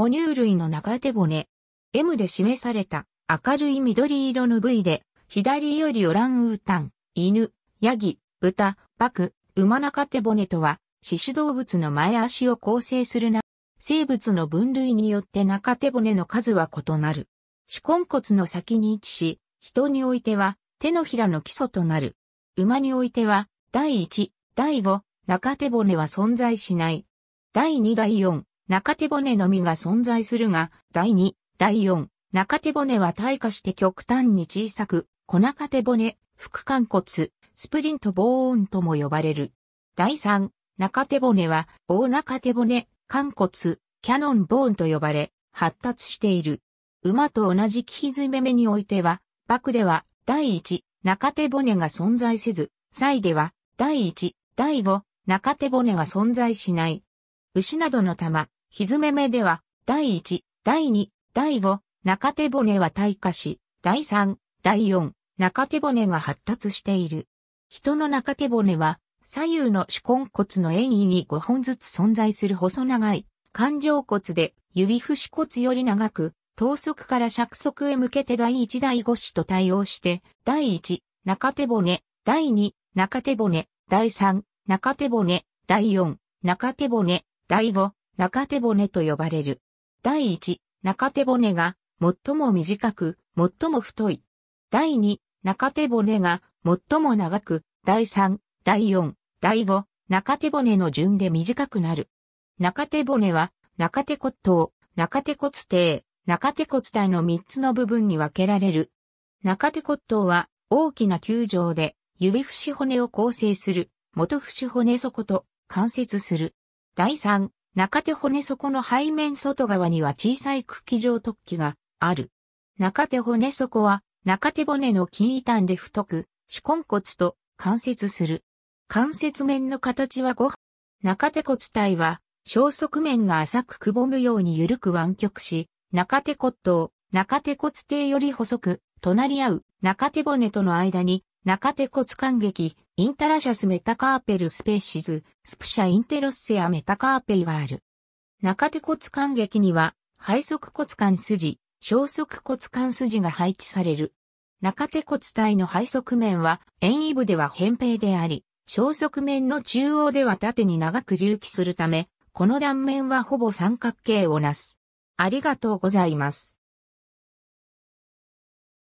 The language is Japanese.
哺乳類の中手骨。M で示された明るい緑色の部位で、左よりオランウータン、犬、ヤギ、豚、バク、馬中手骨とは、獅子動物の前足を構成するな、生物の分類によって中手骨の数は異なる。手根骨の先に位置し、人においては手のひらの基礎となる。馬においては、第1、第5、中手骨は存在しない。第2、第4、中手骨のみが存在するが、第2、第4、中手骨は退化して極端に小さく、小中手骨、副関骨、スプリントボーンとも呼ばれる。第3、中手骨は、大中手骨、関骨、キャノンボーンと呼ばれ、発達している。馬と同じ木蹄目においては、バクでは、第1、中手骨が存在せず、サイでは、第1、第5、中手骨が存在しない。牛などの玉、ひずめめでは、第1、第2、第5、中手骨は退化し、第3、第4、中手骨が発達している。人の中手骨は、左右の手根骨の遠位に5本ずつ存在する細長い、環状骨で、指節骨より長く、等足から尺足へ向けて第1第5子と対応して、第1、中手骨、第2、中手骨、第3、中手骨、第4、中手骨、第5、中手骨と呼ばれる。第1、中手骨が最も短く、最も太い。第2、中手骨が最も長く、第3、第4、第5、中手骨の順で短くなる。中手骨は、中手骨頭、中手骨底、中手骨体の3つの部分に分けられる。中手骨頭は大きな球状で指節骨を構成する元節骨底と関節する。第3、中手骨底の背面外側には小さい茎状突起がある。中手骨底は中手骨の筋異端で太く、手根骨と関節する。関節面の形は5、中手骨体は小側面が浅くくぼむように緩く湾曲し、中手骨頭、中手骨底より細く、隣り合う中手骨との間に中手骨感激、インタラシャスメタカーペルスペーシズ、スプシャインテロッセアメタカーペイがある。中手骨感激には、背側骨間筋、小側骨間筋が配置される。中手骨体の背側面は、遠位部では扁平であり、小側面の中央では縦に長く隆起するため、この断面はほぼ三角形をなす。ありがとうございます。